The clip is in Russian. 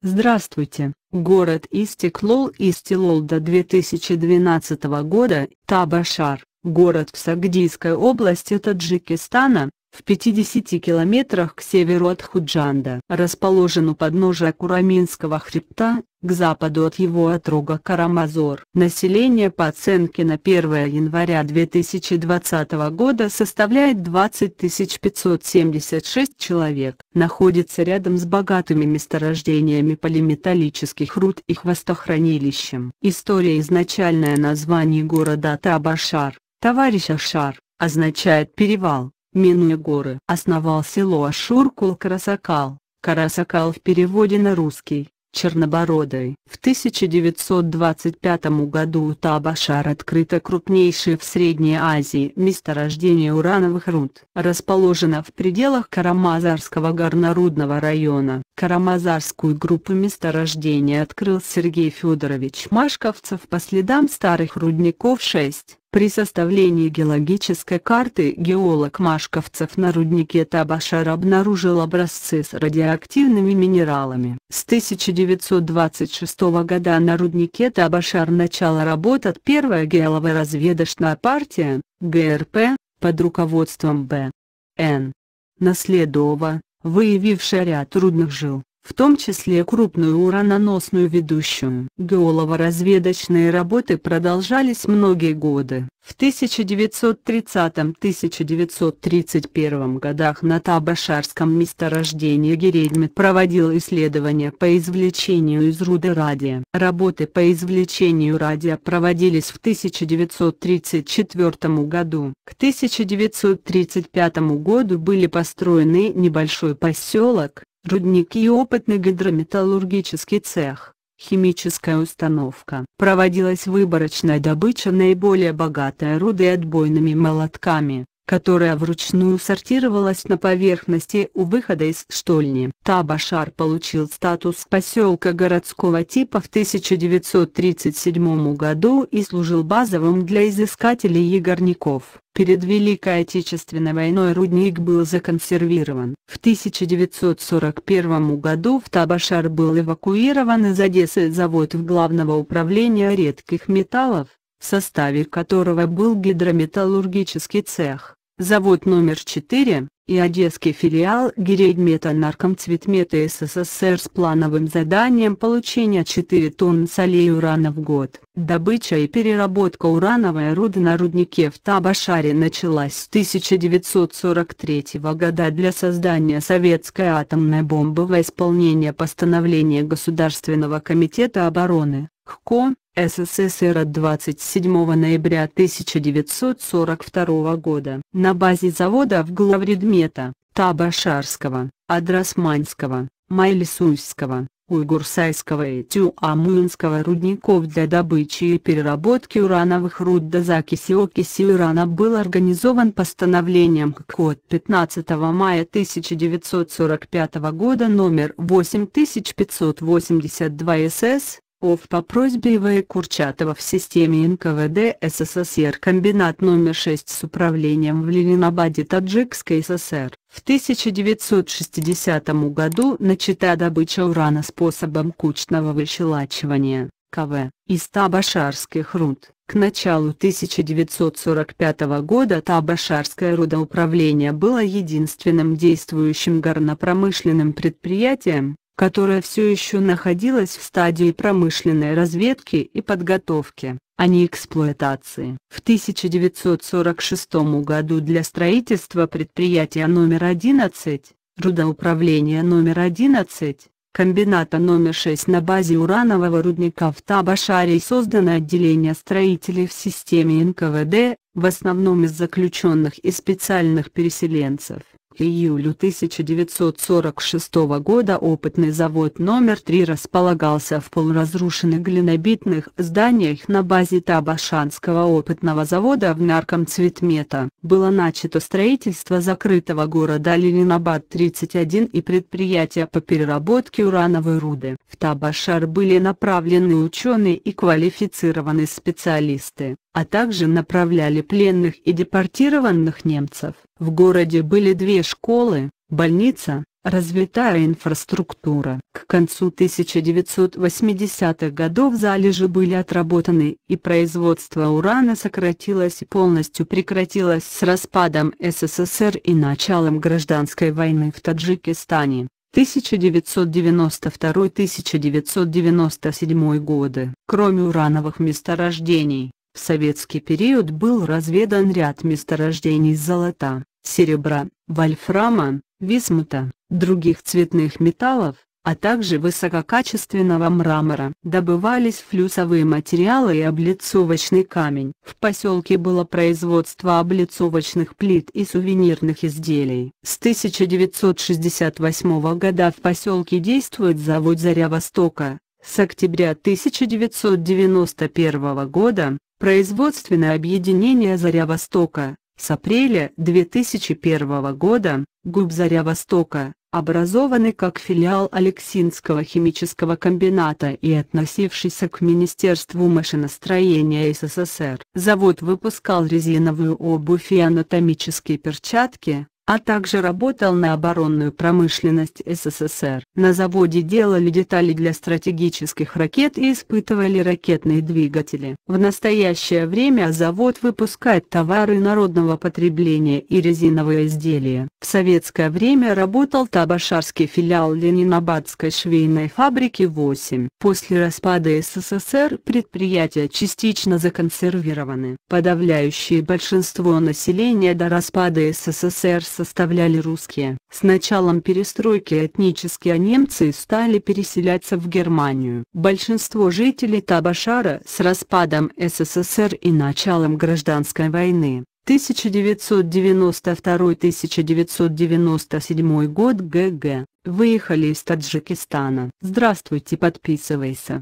Здравствуйте! Город Истеклол Истелол до 2012 года Табашар, город в Сагдийской области Таджикистана, в 50 километрах к северу от Худжанда расположен у подножия Кураминского хребта, к западу от его отрога Карамазор. Население по оценке на 1 января 2020 года составляет 20 576 человек. Находится рядом с богатыми месторождениями полиметаллических руд и хвостохранилищем. История изначальное название города Табашар, товарищ Ашар, означает перевал. Минуя горы, основал село Ашуркул Карасакал, Карасакал в переводе на русский, Чернобородый. В 1925 году у Табашар открыто крупнейшее в Средней Азии месторождение урановых руд. Расположено в пределах Карамазарского горнорудного района. Карамазарскую группу месторождения открыл Сергей Федорович Машковцев по следам старых рудников 6. При составлении геологической карты геолог Машковцев на руднике Табашар обнаружил образцы с радиоактивными минералами. С 1926 года на руднике Табашар начала работать первая геолово-разведочная партия, ГРП, под руководством Б. Н. Наследова, выявившая ряд трудных жил в том числе крупную ураноносную ведущую. Геолово-разведочные работы продолжались многие годы. В 1930-1931 годах на Табашарском месторождении Герельмит проводил исследования по извлечению из руды радия. Работы по извлечению радия проводились в 1934 году. К 1935 году были построены небольшой поселок, рудники и опытный гидрометаллургический цех, химическая установка. Проводилась выборочная добыча наиболее богатой руды отбойными молотками, которая вручную сортировалась на поверхности у выхода из штольни. Табашар получил статус поселка городского типа в 1937 году и служил базовым для изыскателей и горняков. Перед Великой Отечественной войной рудник был законсервирован. В 1941 году в Табашар был эвакуирован из Одессы завод в Главного управления редких металлов, в составе которого был гидрометаллургический цех завод номер 4, и одесский филиал Гиредмета Наркомцветмета СССР с плановым заданием получения 4 тонн солей урана в год. Добыча и переработка урановой руды на руднике в Табашаре началась с 1943 года для создания советской атомной бомбы во исполнение постановления Государственного комитета обороны, ХКО, СССР от 27 ноября 1942 года. На базе завода в главредмета, Табашарского, Адрасманского, Майлисуйского, Уйгурсайского и Тюамуинского рудников для добычи и переработки урановых руд до закиси окиси урана был организован постановлением ККОД 15 мая 1945 года номер 8582 СС, Оф по просьбе В. Курчатова в системе НКВД СССР комбинат номер 6 с управлением в Ленинабаде Таджикской ССР. В 1960 году начата добыча урана способом кучного выщелачивания, КВ, из Табашарских руд. К началу 1945 года Табашарское рудоуправление было единственным действующим горнопромышленным предприятием, которая все еще находилась в стадии промышленной разведки и подготовки, а не эксплуатации. В 1946 году для строительства предприятия номер 11, рудоуправления номер 11, комбината номер 6 на базе уранового рудника в Табашаре создано отделение строителей в системе НКВД, в основном из заключенных и специальных переселенцев. К июлю 1946 года опытный завод номер 3 располагался в полуразрушенных глинобитных зданиях на базе Табашанского опытного завода в Нарком Цветмета. Было начато строительство закрытого города Ленинабад-31 и предприятия по переработке урановой руды. В Табашар были направлены ученые и квалифицированные специалисты а также направляли пленных и депортированных немцев. В городе были две школы, больница, развитая инфраструктура. К концу 1980-х годов залежи были отработаны и производство урана сократилось и полностью прекратилось с распадом СССР и началом гражданской войны в Таджикистане. 1992-1997 годы. Кроме урановых месторождений, в советский период был разведан ряд месторождений золота, серебра, вольфрама, висмута, других цветных металлов, а также высококачественного мрамора. Добывались флюсовые материалы и облицовочный камень. В поселке было производство облицовочных плит и сувенирных изделий. С 1968 года в поселке действует завод «Заря Востока». С октября 1991 года, Производственное объединение «Заря Востока» с апреля 2001 года, ГУБ «Заря Востока», образованный как филиал Алексинского химического комбината и относившийся к Министерству машиностроения СССР. Завод выпускал резиновую обувь и анатомические перчатки, а также работал на оборонную промышленность СССР. На заводе делали детали для стратегических ракет и испытывали ракетные двигатели. В настоящее время завод выпускает товары народного потребления и резиновые изделия. В советское время работал табашарский филиал Ленинабадской швейной фабрики 8. После распада СССР предприятия частично законсервированы. Подавляющее большинство населения до распада СССР с составляли русские. С началом перестройки этнические немцы стали переселяться в Германию. Большинство жителей Табашара с распадом СССР и началом гражданской войны 1992-1997 год ГГ, выехали из Таджикистана. Здравствуйте подписывайся.